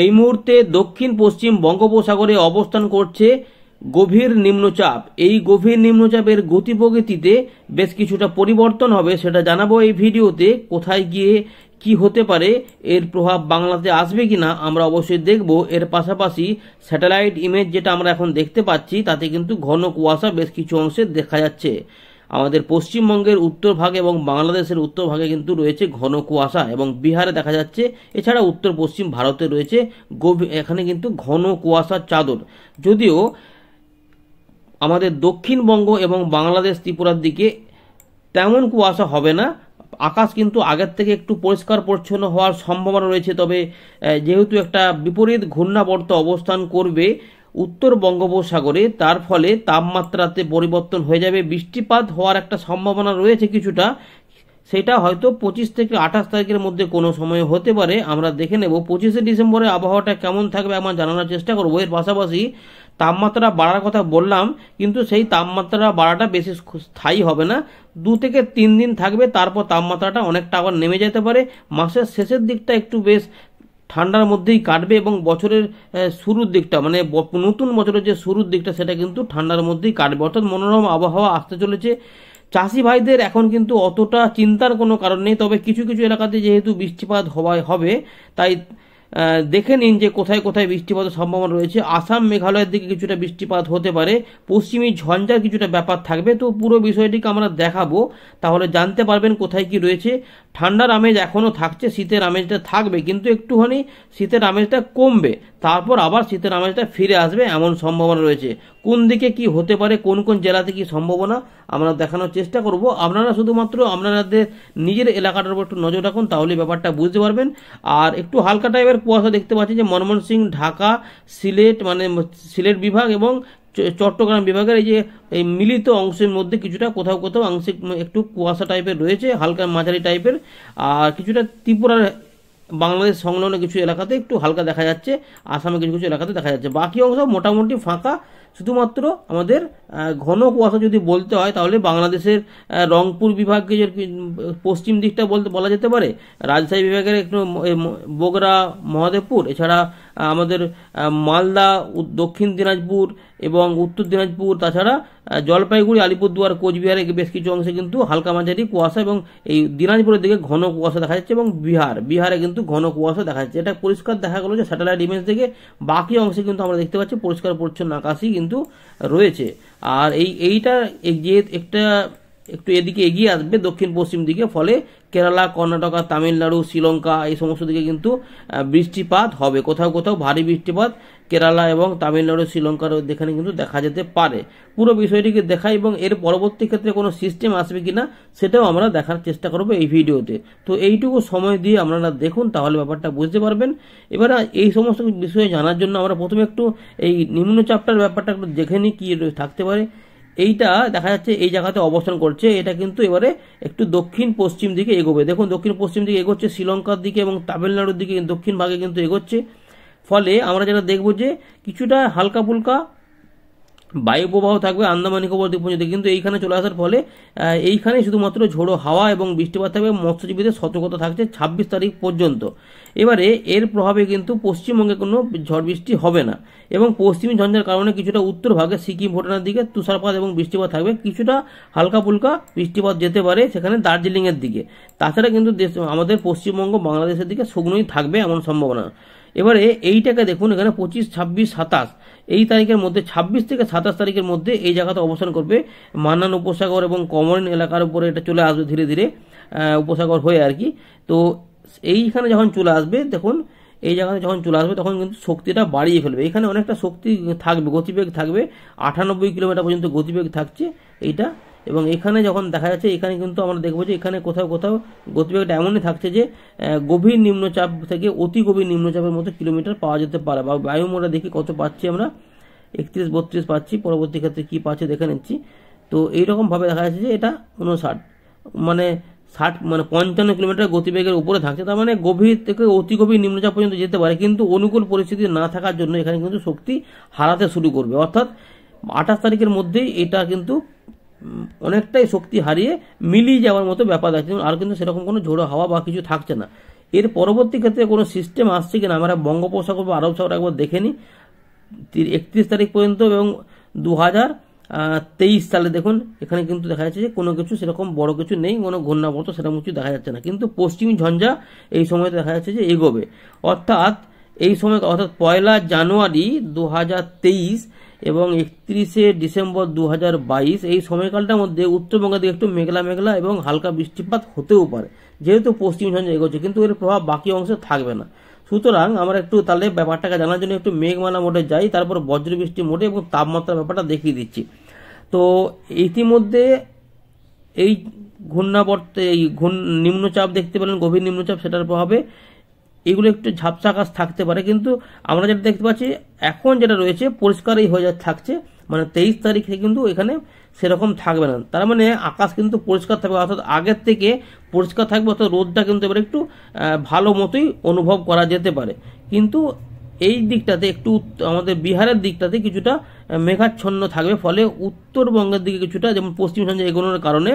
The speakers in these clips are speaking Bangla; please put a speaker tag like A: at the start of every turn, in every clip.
A: এই মুহূর্তে দক্ষিণ পশ্চিম বঙ্গোপসাগরে অবস্থান করছে গভীর নিম্নচাপ এই গভীর নিম্নচাপের গতি প্রকৃতিতে বেশ কিছুটা পরিবর্তন হবে সেটা জানাবো এই ভিডিওতে কোথায় গিয়ে কি হতে পারে এর প্রভাব বাংলাতে আসবে কি না আমরা অবশ্যই দেখব এর পাশাপাশি স্যাটেলাইট ইমেজ যেটা আমরা এখন দেখতে পাচ্ছি তাতে কিন্তু ঘন কুয়াশা বেশ কিছু অংশে দেখা যাচ্ছে আমাদের পশ্চিমবঙ্গের উত্তর ভাগ এবং বাংলাদেশের উত্তর ভাগে কিন্তু রয়েছে ঘন কুয়াশা এবং বিহারে দেখা যাচ্ছে এছাড়া উত্তর পশ্চিম ভারতে রয়েছে গভীর এখানে কিন্তু ঘন কুয়াশার চাদর যদিও আমাদের দক্ষিণবঙ্গ এবং বাংলাদেশ ত্রিপুরার দিকে তেমন কুয়াশা হবে না আকাশ কিন্তু আগের থেকে একটু পরিষ্কার পরিচ্ছন্ন হওয়ার সম্ভাবনা রয়েছে তবে যেহেতু একটা বিপরীত ঘূর্ণাবর্ত অবস্থান করবে উত্তর বঙ্গোপসাগরে তার ফলে তাপমাত্রাতে পরিবর্তন হয়ে যাবে বৃষ্টিপাত হওয়ার একটা সম্ভাবনা রয়েছে কিছুটা সেটা হয়তো পঁচিশ থেকে আঠাশ তারিখের মধ্যে কোনো সময় হতে পারে আমরা দেখে নেব পঁচিশে ডিসেম্বরে আবহাওয়াটা কেমন থাকবে আমরা জানানোর চেষ্টা করবো এর পাশাপাশি তাপমাত্রা বাড়ার কথা বললাম কিন্তু সেই তাপমাত্রা বাড়াটা বেশি স্থায়ী হবে না দু থেকে তিন দিন থাকবে তারপর তাপমাত্রাটা অনেকটা আবার নেমে যেতে পারে মাসের শেষের দিকটা একটু বেশ ঠান্ডার মধ্যেই কাটবে এবং বছরের শুরুর দিকটা মানে নতুন বছরের যে শুরুর দিকটা সেটা কিন্তু ঠান্ডার মধ্যেই কাটবে অর্থাৎ মনোরম আবহাওয়া আসতে চলেছে চাষি ভাইদের এখন কিন্তু অতটা চিন্তার কোনো কারণ নেই তবে কিছু কিছু এলাকাতে যেহেতু বৃষ্টিপাত হওয়ায় হবে তাই দেখে নিন যে কোথায় কোথায় বৃষ্টিপাতের সম্ভাবনা রয়েছে আসাম মেঘালয়ের দিকে কিছুটা বৃষ্টিপাত হতে পারে পশ্চিমী ঝঞ্ঝার কিছুটা ব্যাপার থাকবে তো পুরো বিষয়টিকে আমরা দেখাবো তাহলে জানতে পারবেন কোথায় কি রয়েছে ঠান্ডার আমেজ এখনও থাকছে শীতের আমেজটা থাকবে কিন্তু একটুখানি শীতের আমেজটা কমবে তারপর আবার শীতের আমেজটা ফিরে আসবে এমন সম্ভাবনা রয়েছে কোন দিকে কি হতে পারে কোন কোন জেলাতে কি সম্ভাবনা আমরা দেখানোর চেষ্টা করব আপনারা শুধুমাত্র আপনাদের নিজের এলাকাটার উপর একটু নজর রাখুন তাহলে ব্যাপারটা বুঝতে পারবেন আর একটু হালকা টাইপের কুয়াশা দেখতে পাচ্ছি যে মনমোহন সিং ঢাকা সিলেট মানে সিলেট বিভাগ এবং চট্টগ্রাম বিভাগের এই যে এই মিলিত অংশের মধ্যে কিছুটা কোথাও কোথাও আংশিক একটু কুয়াশা টাইপের রয়েছে হালকা মাঝারি টাইপের আর কিছুটা ত্রিপুরার বাংলাদেশ সংলগ্ন কিছু এলাকাতে একটু হালকা দেখা যাচ্ছে আসামে কিছু কিছু এলাকাতে দেখা যাচ্ছে বাকি অংশ মোটামুটি ফাঁকা শুধুমাত্র আমাদের ঘন কুয়াশা যদি বলতে হয় তাহলে বাংলাদেশের রংপুর বিভাগকে পশ্চিম দিকটা বলতে বলা যেতে পারে রাজশাহী বিভাগের একটু বগরা মহাদেবপুর এছাড়া আমাদের মালদা দক্ষিণ দিনাজপুর এবং উত্তর দিনাজপুর তাছাড়া জলপাইগুড়ি আলিপুরদুয়ার কোচবিহারের বেশ কিছু অংশে কিন্তু হালকা মাঝারি কুয়াশা এবং এই দিনাজপুরের দিকে ঘন কুয়াশা দেখা যাচ্ছে এবং বিহার বিহারে কিন্তু ঘন কুয়াশা দেখা যাচ্ছে এটা পরিষ্কার দেখা গেল যে স্যাটেলাইট ইমেজ থেকে বাকি অংশে কিন্তু আমরা দেখতে পাচ্ছি পরিষ্কার পরিচ্ছন্ন আকাশই কিন্তু রয়েছে আর এই এইটা যে একটা একটু এদিকে এগিয়ে আসবে দক্ষিণ পশ্চিম দিকে ফলে কেরালা কর্ণাটকা তামিলনাড়ু শ্রীলঙ্কা এই সমস্ত দিকে কিন্তু বৃষ্টিপাত হবে কোথাও কোথাও ভারী বৃষ্টিপাত কেরালা এবং তামিলনাড়ু শ্রীলঙ্কার যেখানে কিন্তু দেখা যেতে পারে পুরো বিষয়টিকে দেখা এবং এর পরবর্তী ক্ষেত্রে কোনো সিস্টেম আসবে কিনা সেটাও আমরা দেখার চেষ্টা করবো এই ভিডিওতে তো এইটুকু সময় দিয়ে আপনারা দেখুন তাহলে ব্যাপারটা বুঝতে পারবেন এবার এই সমস্ত বিষয়ে জানার জন্য আমরা প্রথমে একটু এই নিম্নচাপটার ব্যাপারটা একটু দেখে নিই কী থাকতে পারে এইটা দেখা যাচ্ছে এই জায়গাতে অবস্থান করছে এটা কিন্তু এবারে একটু দক্ষিণ পশ্চিম দিকে এগোবে দেখুন দক্ষিণ পশ্চিম দিকে এগোচ্ছে শ্রীলঙ্কার দিকে এবং তামিলনাড়ুর দিকে দক্ষিণ ভাগে কিন্তু এগোচ্ছে ফলে আমরা যেটা দেখব যে কিছুটা হালকা ফুলকা বায়ু প্রবাহ থাকবে আন্দামান নিকোবর দ্বীপপুঞ্জতে কিন্তু এইখানে চলে আসার ফলে এইখানে শুধুমাত্র ঝোড়ো হাওয়া এবং বৃষ্টিপাত থাকবে মৎস্যজীবীদের সতর্কতা থাকছে ছাব্বিশ তারিখ পর্যন্ত এবারে এর প্রভাবে কিন্তু পশ্চিমবঙ্গে কোনো ঝড় বৃষ্টি হবে না এবং পশ্চিমী ঝঞ্ঝার কারণে কিছুটা উত্তর ভাগে সিকিম ভোটানার দিকে তুষারপাত এবং বৃষ্টিপাত থাকবে কিছুটা হালকা ফুলকা বৃষ্টিপাত যেতে পারে সেখানে দার্জিলিংয়ের দিকে তাছাড়া কিন্তু দেশ আমাদের পশ্চিমবঙ্গ বাংলাদেশের দিকে শুকনোই থাকবে এমন সম্ভাবনা এবারে এইটাকে দেখুন এখানে পঁচিশ ছাব্বিশ সাতাশ এই তারিখের মধ্যে ছাব্বিশ থেকে সাতাশ তারিখের মধ্যে এই জায়গাতে অবস্থান করবে মান্নান উপসাগর এবং কমরিন এলাকার উপরে এটা চলে আসবে ধীরে ধীরে উপসাগর হয়ে আর কি তো এইখানে যখন চলে আসবে দেখুন এই জায়গাতে যখন চলে আসবে তখন কিন্তু শক্তিটা বাড়িয়ে ফেলবে এখানে অনেকটা শক্তি থাকবে গতিবেগ থাকবে আটানব্বই কিলোমিটার পর্যন্ত গতিবেগ থাকছে এইটা এবং এখানে যখন দেখা যাচ্ছে এখানে কিন্তু আমরা দেখবো যে এখানে কোথাও কোথাও গতিবেগটা এমনই থাকছে যে গভীর নিম্নচাপ থেকে অতি গভীর নিম্নচাপের মতো কিলোমিটার পাওয়া যেতে পারে বা বায়ুমোড়া দেখি কত পাচ্ছি আমরা একত্রিশ বত্রিশ পাচ্ছি পরবর্তী ক্ষেত্রে কী পাচ্ছে দেখে নিচ্ছি তো এইরকমভাবে দেখা যাচ্ছে যে এটা ঊনষাট মানে ষাট মানে পঞ্চান্ন কিলোমিটার গতিবেগের উপরে থাকছে তার মানে গভীর থেকে অতি গভীর নিম্নচাপ পর্যন্ত যেতে পারে কিন্তু অনুকূল পরিস্থিতি না থাকার জন্য এখানে কিন্তু শক্তি হারাতে শুরু করবে অর্থাৎ আঠাশ তারিখের মধ্যেই এটা কিন্তু অনেকটাই শক্তি হারিয়ে মিলিয়ে যাওয়ার মতো ব্যাপার আছে আর কিন্তু সেরকম কোনো ঝোড়ো হাওয়া বা কিছু থাকছে না এর পরবর্তী ক্ষেত্রে কোনো সিস্টেম আসছে কিনা আমরা বঙ্গোপসাগর বা আরব সাগর একবার দেখে নিই একত্রিশ তারিখ পর্যন্ত এবং দু হাজার তেইশ সালে দেখুন এখানে কিন্তু দেখা যাচ্ছে যে কোনো কিছু সেরকম বড় কিছু নেই কোনো ঘূর্ণাবর্ত সেরকম কিছু দেখা যাচ্ছে না কিন্তু পশ্চিমী ঝঞ্ঝা এই সময় দেখা যাচ্ছে যে এগোবে অর্থাৎ এই সময় অর্থাৎ পয়লা জানুয়ারি দু হাজার তেইশ এবং একত্রিশে ডিসেম্বর দু এই সময়কালটার মধ্যে উত্তরবঙ্গের দিকে একটু মেঘলা মেঘলা এবং হালকা বৃষ্টিপাত হতেও পারে যেহেতু পশ্চিম ঝঞ্ঝে এগোচ্ছে কিন্তু এর প্রভাব বাকি অংশে থাকবে না সুতরাং আমরা একটু তাহলে ব্যাপারটাকে জানার জন্য একটু মেঘমালা মোটে যাই তারপর বজ্র বৃষ্টি মোটে এবং তাপমাত্রার ব্যাপারটা দেখিয়ে দিচ্ছি তো ইতিমধ্যে এই ঘূর্ণাবর্তে এই নিম্নচাপ দেখতে পেলেন গভীর নিম্নচাপ সেটার প্রভাবে এগুলো একটু ঝাপসা আকাশ থাকতে পারে কিন্তু আমরা যেটা দেখতে পাচ্ছি এখন যেটা রয়েছে পরিষ্কারই হয়ে যা থাকছে মানে তেইশ তারিখে কিন্তু এখানে সেরকম থাকবে না তার মানে আকাশ কিন্তু পরিষ্কার থাকবে অর্থাৎ আগের থেকে পরিষ্কার থাকবে অর্থাৎ রোদটা কিন্তু এবার একটু ভালো মতোই অনুভব করা যেতে পারে কিন্তু এই দিকটাতে একটু আমাদের বিহারের দিকটাতে কিছুটা মেঘাচ্ছন্ন থাকবে ফলে উত্তরবঙ্গের দিকে কিছুটা যেমন পশ্চিম সঞ্জয় এগোনোর কারণে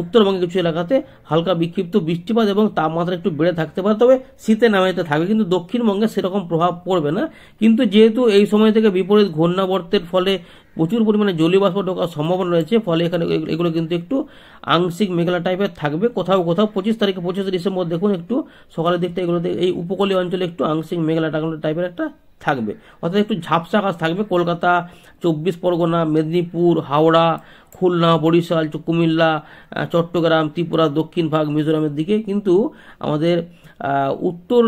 A: উত্তরবঙ্গে কিছু এলাকাতে হালকা বিক্ষিপ্ত বৃষ্টিপাত এবং তাপমাত্রা একটু বেড়ে থাকতে পারে তবে শীতে নামাইতে থাকবে কিন্তু দক্ষিণবঙ্গে সেরকম প্রভাব পড়বে না কিন্তু যেহেতু এই সময় থেকে বিপরীত ঘূর্ণাবর্তের ফলে প্রচুর পরিমাণে জলীয়বাষ্প ঢোকার সম্ভাবনা রয়েছে ফলে এখানে এগুলো কিন্তু একটু আংশিক মেঘলা টাইপের থাকবে কোথাও কোথাও পঁচিশ তারিখে পঁচিশ ডিসেম্বর দেখুন একটু সকালের দিকটা এগুলো এই উপকূলীয় অঞ্চলে একটু আংশিক মেঘলা টাইপের একটা থাকবে অর্থাৎ একটু ঝাপসা আকাশ থাকবে কলকাতা চব্বিশ পরগনা মেদিনীপুর হাওড়া খুলনা বরিশাল কুমিল্লা চট্টগ্রাম ত্রিপুরা দক্ষিণ ভাগ মিজোরামের দিকে কিন্তু আমাদের উত্তর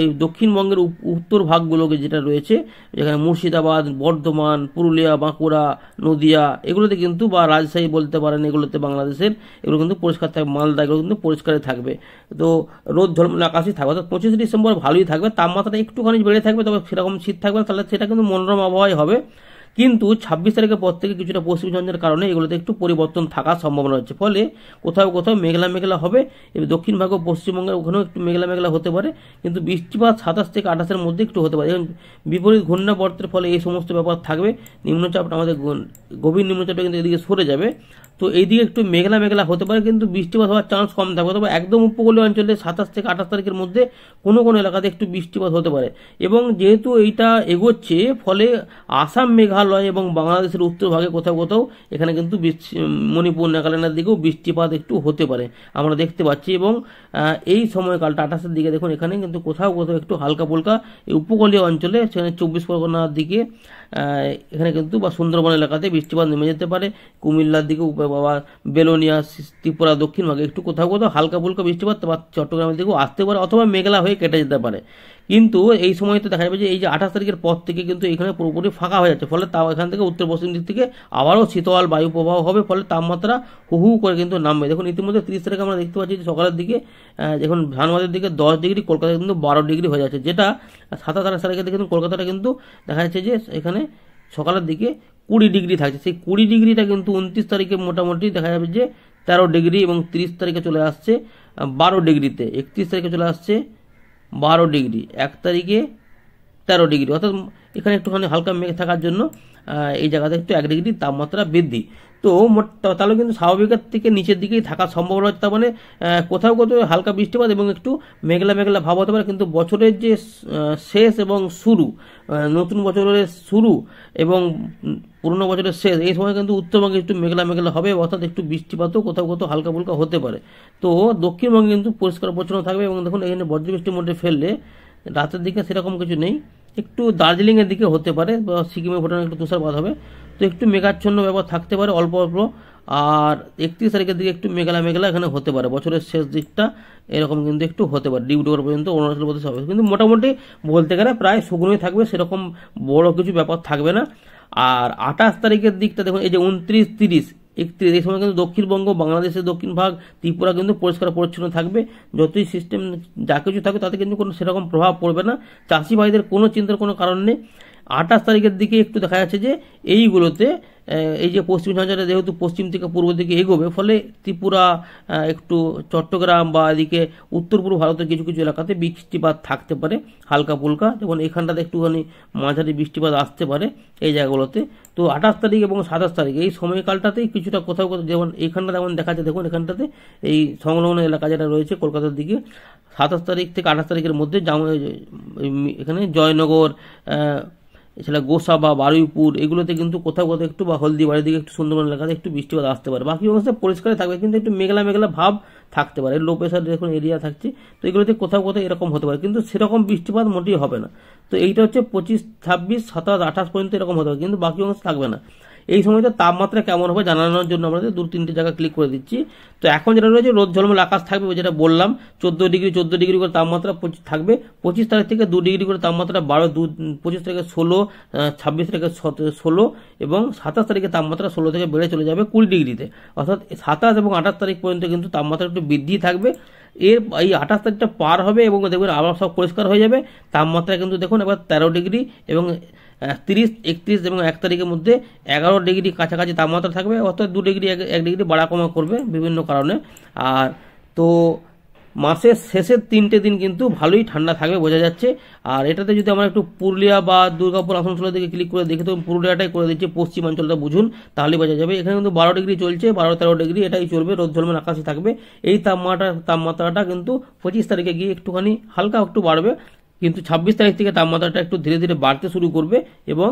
A: এই দক্ষিণবঙ্গের উত্তর ভাগগুলোকে যেটা রয়েছে যেখানে মুর্শিদাবাদ বর্ধমান পুরুলিয়া বাঁকুড়া নদিয়া এগুলোতে কিন্তু বা রাজশাহী বলতে পারেন এগুলোতে বাংলাদেশের এগুলো কিন্তু পরিষ্কার থাকবে মালদা এগুলো কিন্তু পরিষ্কারই থাকবে তো রোদ ধর্মল আকাশই থাকবে অর্থাৎ পঁচিশে ডিসেম্বর ভালোই থাকবে তাপমাত্রাটা একটুখানি বেড়ে থাকবে তবে সেরকম শীত থাকবে তাহলে সেটা কিন্তু মনোরম আবহাওয়াই হবে কিন্তু ছাব্বিশ তারিখের পর থেকে কিছুটা পশ্চিম ঝঞ্ঝের কারণে এগুলোতে একটু পরিবর্তন থাকার সম্ভাবনা রয়েছে ফলে কোথাও কোথাও মেঘলা মেঘলা হবে এবং দক্ষিণ ভাগ পশ্চিমবঙ্গের ওখানেও একটু মেঘলা মেঘলা হতে পারে কিন্তু বৃষ্টিপাত সাতাশ থেকে আঠাশের মধ্যে একটু হতে পারে এবং বিপরীত ঘূর্ণাবর্তের ফলে এই সমস্ত ব্যাপার থাকবে নিম্নচাপটা আমাদের গভীর নিম্নচাপটা কিন্তু এদিকে সরে যাবে তো এই দিকে একটু মেঘলা মেঘলা হতে পারে কিন্তু বৃষ্টিপাত হওয়ার চান্স কম থাকবে তবে একদম উপকূলীয় অঞ্চলে সাতাশ থেকে আঠাশ তারিখের মধ্যে কোনো কোনো এলাকাতে একটু বৃষ্টিপাত হতে পারে এবং যেহেতু এইটা এগোচ্ছে ফলে আসাম মেঘালয় এবং বাংলাদেশের উত্তর ভাগে কোথাও কোথাও এখানে কিন্তু মণিপুর নাগাল্যান্ডের দিকেও বৃষ্টিপাত একটু হতে পারে আমরা দেখতে পাচ্ছি এবং এই সময়কালটা আঠাশের দিকে দেখুন এখানে কিন্তু কোথাও কোথাও একটু হালকা ফুলকা উপকূলীয় অঞ্চলে সেখানে চব্বিশ পরগনার দিকে এখানে কিন্তু বা সুন্দরবন এলাকাতে বৃষ্টিপাত নেমে যেতে পারে কুমিল্লার দিকে বা বেলোনিয়া ত্রিপুরা ভাগে একটু কোথাও কোথাও হালকা ফুলকা বৃষ্টিপাত চট্টগ্রামের দিকেও আসতে পারে অথবা মেঘলা হয়ে কেটে যেতে পারে কিন্তু এই সময় তো দেখা যাবে যে এই যে আঠাশ তারিখের পর থেকে কিন্তু এখানে পুরোপুরি ফাঁকা হয়ে যাচ্ছে ফলে তাও এখান থেকে উত্তর পশ্চিম দিক থেকে আবারও শীতল বায়ু প্রবাহ হবে ফলে তাপমাত্রা হু হু করে কিন্তু নামবে দেখুন ইতিমধ্যে তিরিশ তারিখে আমরা দেখতে পাচ্ছি যে সকালের দিকে যখন ধানবাদের দিকে দশ ডিগ্রি কলকাতায় কিন্তু বারো ডিগ্রি হয়ে যাচ্ছে যেটা সাতাশ আঠাশ তারিখের দিকে কিন্তু কলকাতাটা কিন্তু দেখা যাচ্ছে যে এখানে সকালের দিকে কুড়ি ডিগ্রি থাকছে সেই কুড়ি ডিগ্রিটা কিন্তু উনত্রিশ তারিখে মোটামুটি দেখা যাবে যে তেরো ডিগ্রি এবং তিরিশ তারিখে চলে আসছে বারো ডিগ্রিতে একত্রিশ তারিখে চলে আসছে বারো ডিগ্রি এক তারিখে তেরো ডিগ্রি অর্থাৎ এখানে একটুখানি হালকা মেঘ থাকার জন্য এই জায়গাতে একটু এক ডিগ্রি তাপমাত্রা বৃদ্ধি তো মোট তাহলে কিন্তু স্বাভাবিকের থেকে নিচের দিকেই থাকা সম্ভাবনা হচ্ছে তার মানে কোথাও কোথাও হালকা বৃষ্টিপাত এবং একটু মেঘলা মেঘলা ভাব হতে পারে কিন্তু বছরের যে শেষ এবং শুরু নতুন বছরের শুরু এবং পুরনো বছরের শেষ এই সময় কিন্তু উত্তরবঙ্গে একটু মেঘলা মেঘলা হবে অর্থাৎ একটু বৃষ্টিপাতও কোথাও কোথাও হালকা ফুলকা হতে পারে তো দক্ষিণবঙ্গে কিন্তু পরিষ্কার পরিচ্ছন্ন থাকবে এবং দেখুন এখানে বজ্রবৃষ্টির মধ্যে ফেললে রাতের দিকে সেরকম কিছু নেই একটু দার্জিলিংয়ের দিকে হতে পারে বা সিকিমে ঘটনা একটু তুষারপাত হবে তো একটু মেঘাচ্ছন্ন ব্যাপার থাকতে পারে অল্প অল্প আর একত্রিশ তারিখের দিকে একটু মেঘলা মেঘলা এখানে হতে পারে বছরের শেষ দিকটা এরকম কিন্তু একটু হতে পারে ডিউ ডোর পর্যন্ত অরুণাচল প্রদেশ হবে কিন্তু মোটামুটি বলতে গেলে প্রায় শুকনোই থাকবে সেরকম বড় কিছু ব্যাপার থাকবে না আর আঠাশ তারিখের দিকটা দেখুন এই যে উনত্রিশ তিরিশ একত্রিশ এই সময় কিন্তু দক্ষিণবঙ্গ বাংলাদেশের দক্ষিণ ভাগ ত্রিপুরা কিন্তু পরিষ্কার পরিচ্ছন্ন থাকবে যতই সিস্টেম যা কিছু থাকবে তাতে কিন্তু কোনো সেরকম প্রভাব পড়বে না চাষিভাইদের কোনো চিন্তার কোনো কারণ নেই আঠাশ তারিখের দিকে একটু দেখা যাচ্ছে যে এইগুলোতে এই যে পশ্চিম ঝঞ্ঝাটা যেহেতু পশ্চিম থেকে পূর্ব দিকে এগোবে ফলে ত্রিপুরা একটু চট্টগ্রাম বা এদিকে উত্তর পূর্ব ভারতের কিছু কিছু এলাকাতে বৃষ্টিপাত থাকতে পারে হালকা পুলকা যেমন এখানটাতে একটুখানি মাঝারি বৃষ্টিপাত আসতে পারে এই জায়গাগুলোতে তো আঠাশ তারিখ এবং সাতাশ তারিখ এই সময়কালটাতেই কিছুটা কোথাও কোথাও যেমন এখানটা যেমন দেখা যায় দেখুন এখানটাতে এই সংলগ্ন এলাকা যেটা রয়েছে কলকাতার দিকে সাতাশ তারিখ থেকে আঠাশ তারিখের মধ্যে এখানে জয়নগর এছাড়া বা বারুইপুর এগুলোতে কিন্তু কোথাও কোথাও একটু বা বাড়ির দিকে একটু সুন্দরবন এলাকাতে একটু বৃষ্টিপাত আসতে পারে বাকি অবস্থা পরিষ্কার থাকবে কিন্তু একটু মেঘলা মেঘলা ভাব থাকতে পারে লো প্রেশার যখন এরিয়া থাকছে তো এগুলোতে কোথাও কোথাও এরকম হতে পারে কিন্তু সেরকম বৃষ্টিপাত মোটেই হবে না তো এইটা হচ্ছে পঁচিশ ছাব্বিশ সাতাশ আঠাশ পর্যন্ত এরকম হতে পারে কিন্তু বাকি অংশ থাকবে না এই সময়তে তাপমাত্রা কেমন হবে জানানোর জন্য আমরা দু তিনটে জায়গা ক্লিক করে দিচ্ছি তো এখন যেটা রয়েছে রোদ ঝলমল আকাশ থাকবে যেটা বললাম চোদ্দো ডিগ্রি চোদ্দো ডিগ্রি করে তাপমাত্রা থাকবে পঁচিশ তারিখ থেকে দু ডিগ্রি করে তাপমাত্রা বারো দু পঁচিশ তারিখে ষোলো ছাব্বিশ তারিখে ষোলো এবং সাতাশ তারিখে তাপমাত্রা ষোলো থেকে বেড়ে চলে যাবে কুড়ি ডিগ্রিতে অর্থাৎ সাতাশ এবং আঠাশ তারিখ পর্যন্ত কিন্তু তাপমাত্রা একটু বৃদ্ধি থাকবে এর এই আঠাশ তারিখটা পার হবে এবং দেখবেন আবার সব পরিষ্কার হয়ে যাবে তাপমাত্রা কিন্তু দেখুন এবার তেরো ডিগ্রি এবং তিরিশ একত্রিশ এবং এক তারিখের মধ্যে এগারো ডিগ্রি কাছাকাছি তাপমাত্রা থাকবে অর্থাৎ দু ডিগ্রি এক ডিগ্রি বাড়া কমা করবে বিভিন্ন কারণে আর তো মাসের শেষের তিনটে দিন কিন্তু ভালোই ঠান্ডা থাকবে বোঝা যাচ্ছে আর এটাতে যদি আমরা একটু পুরুলিয়া বা দুর্গাপুর আসানসোলের দিকে ক্লিক করে দেখি তো পুরুলিয়াটাই করে দিচ্ছে পশ্চিমাঞ্চলটা বুঝুন তাহলেই বোঝা যাবে এখানে কিন্তু বারো ডিগ্রি চলছে বারো তেরো ডিগ্রি এটাই চলবে রোদ ঝলমান আকাশে থাকবে এই তাপমাত্রা তাপমাত্রাটা কিন্তু পঁচিশ তারিখে গিয়ে একটুখানি হালকা একটু বাড়বে কিন্তু ছাব্বিশ তারিখ থেকে তাপমাত্রাটা একটু ধীরে ধীরে বাড়তে শুরু করবে এবং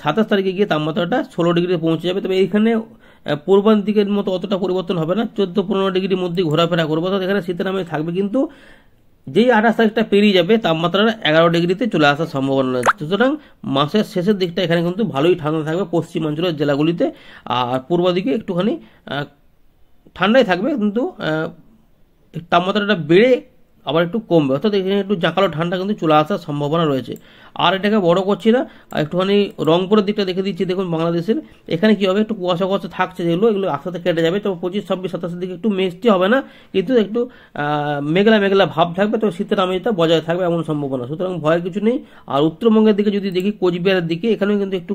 A: সাতাশ তারিখে গিয়ে তাপমাত্রাটা ষোলো ডিগ্রিতে পৌঁছে যাবে তবে এখানে পূর্বান দিকের মতো অতটা পরিবর্তন হবে না চোদ্দো পনেরো ডিগ্রির মধ্যে ঘোরাফেরা করবো অর্থাৎ এখানে শীতের নামে থাকবে কিন্তু যেই আঠাশ তারিখটা পেরিয়ে যাবে তাপমাত্রাটা এগারো ডিগ্রিতে চলে আসার সম্ভাবনা রয়েছে সুতরাং মাসের শেষের দিকটা এখানে কিন্তু ভালোই ঠান্ডা থাকবে পশ্চিমাঞ্চলের জেলাগুলিতে আর পূর্ব দিকে একটুখানি ঠান্ডাই থাকবে কিন্তু তাপমাত্রাটা বেড়ে আবার একটু কমবে অর্থাৎ এখানে একটু জাঁকালো ঠান্ডা কিন্তু চলে আসার সম্ভাবনা রয়েছে আর এটাকে বড় করছি না একটুখানি রংপুরের দিকটা দেখে দিচ্ছি দেখুন বাংলাদেশের এখানে কী হবে একটু কুয়াশা কুয়াশা থাকছে যেগুলো এগুলো আস্তে আস্তে কেটে যাবে তো পঁচিশ ছাব্বিশ সাতাশের দিকে একটু মিষ্টি হবে না কিন্তু একটু মেঘলা মেঘলা ভাব থাকবে তো শীতের আমেজটা বজায় থাকবে এমন সম্ভাবনা সুতরাং ভয়ের কিছু নেই আর উত্তরবঙ্গের দিকে যদি দেখি কোচবিহারের দিকে এখানেও কিন্তু একটু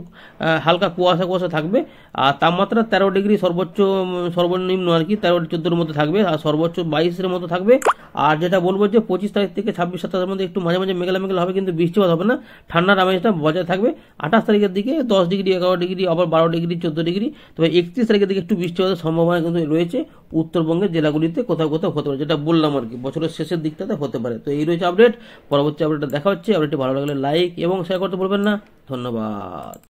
A: হালকা কুয়াশা কুয়াশা থাকবে আর তাপমাত্রা তেরো ডিগ্রি সর্বোচ্চ সর্বনিম্ন আর কি তেরো চোদ্দোর মতো থাকবে আর সর্বোচ্চ বাইশের মতো থাকবে আর যেটা বলবো যে পঁচিশ তারিখ থেকে ছাব্বিশ সাতাশের মধ্যে একটু মাঝে মাঝে মেঘলা মেঘলা হবে কিন্তু বৃষ্টিপাত হবে না ঠান্ডার আমেজটা বজায় থাকবে আঠাশ তারিখের দিকে দশ ডিগ্রি এগারো ডিগ্রি আবার বারো ডিগ্রি চোদ্দো ডিগ্রি তবে একত্রিশ তারিখের দিকে একটু বৃষ্টিপাতের সম্ভাবনা কিন্তু রয়েছে উত্তরবঙ্গের জেলাগুলিতে কোথাও কোথাও হতে পারে যেটা বললাম আর কি বছরের শেষের দিকটাতে হতে পারে তো এই রয়েছে আপডেট পরবর্তী আপডেটটা দেখা হচ্ছে আপডেটটি ভালো লাগলে লাইক এবং শেয়ার করতে বলবেন না ধন্যবাদ